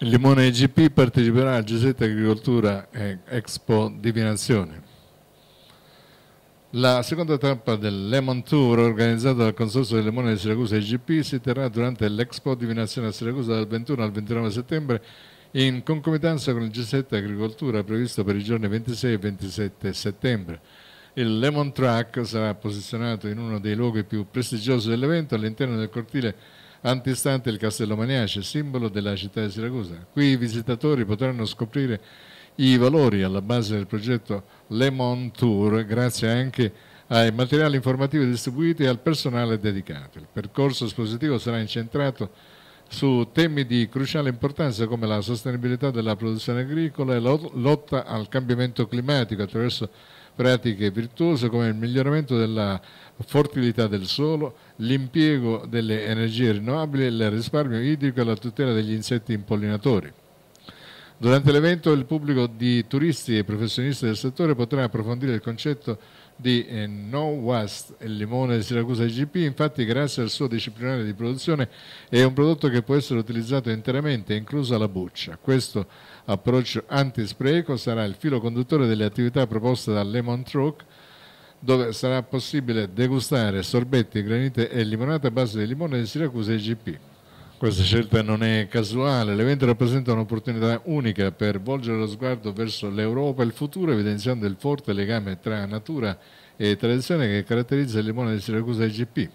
Il limone IGP parteciperà al Giuseppe Agricoltura Expo Divinazione. La seconda tappa del Lemon Tour organizzata dal Consorzio del Limone di Siracusa IGP si terrà durante l'Expo Divinazione a Siracusa dal 21 al 29 settembre in concomitanza con il G7 Agricoltura previsto per i giorni 26 e 27 settembre. Il Lemon Track sarà posizionato in uno dei luoghi più prestigiosi dell'evento all'interno del cortile antistante il Castello Maniace, simbolo della città di Siracusa. Qui i visitatori potranno scoprire i valori alla base del progetto Le Mon Tour, grazie anche ai materiali informativi distribuiti e al personale dedicato. Il percorso espositivo sarà incentrato su temi di cruciale importanza come la sostenibilità della produzione agricola e la lotta al cambiamento climatico attraverso pratiche virtuose come il miglioramento della fertilità del suolo, l'impiego delle energie rinnovabili, il risparmio idrico e la tutela degli insetti impollinatori. Durante l'evento il pubblico di turisti e professionisti del settore potrà approfondire il concetto di eh, No West, il limone di Siracusa IGP, infatti grazie al suo disciplinare di produzione è un prodotto che può essere utilizzato interamente, inclusa la buccia. Questo approccio antispreco sarà il filo conduttore delle attività proposte da Lemon Truck, dove sarà possibile degustare sorbetti, granite e limonate a base di limone di Siracusa IGP. Questa scelta non è casuale, l'evento rappresenta un'opportunità unica per volgere lo sguardo verso l'Europa e il futuro, evidenziando il forte legame tra natura e tradizione che caratterizza il limone di Siracusa e GP.